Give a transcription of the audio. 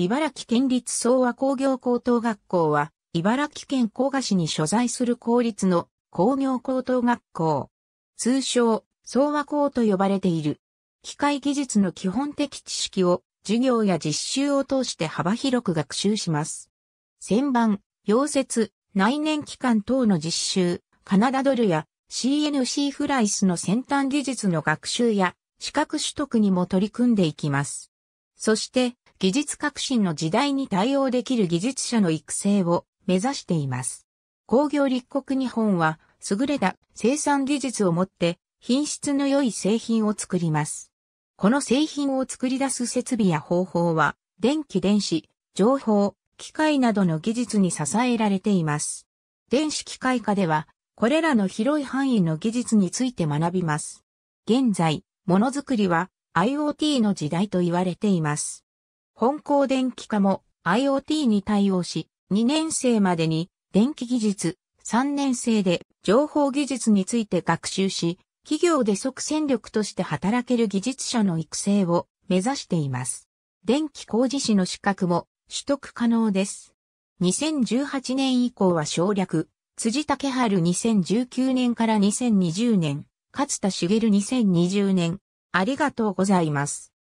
茨城県立総和工業高等学校は、茨城県甲賀市に所在する公立の工業高等学校。通称、総和校と呼ばれている。機械技術の基本的知識を授業や実習を通して幅広く学習します。旋盤、溶接、内燃機関等の実習、カナダドルや CNC フライスの先端技術の学習や資格取得にも取り組んでいきます。そして、技術革新の時代に対応できる技術者の育成を目指しています。工業立国日本は優れた生産技術を持って品質の良い製品を作ります。この製品を作り出す設備や方法は電気電子、情報、機械などの技術に支えられています。電子機械科ではこれらの広い範囲の技術について学びます。現在、ものづくりは IoT の時代と言われています。本校電気化も IoT に対応し、2年生までに電気技術、3年生で情報技術について学習し、企業で即戦力として働ける技術者の育成を目指しています。電気工事士の資格も取得可能です。2018年以降は省略、辻竹春2019年から2020年、勝田茂2020年、ありがとうございます。